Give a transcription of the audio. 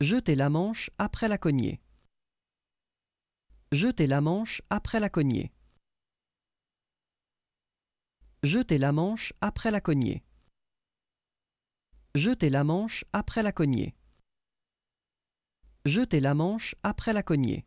Jeter la manche après la cognée. Jeter la manche après la cognée. Jeter la manche après la cognée. Jeter la manche après la cognée. Jeter la manche après la cognée.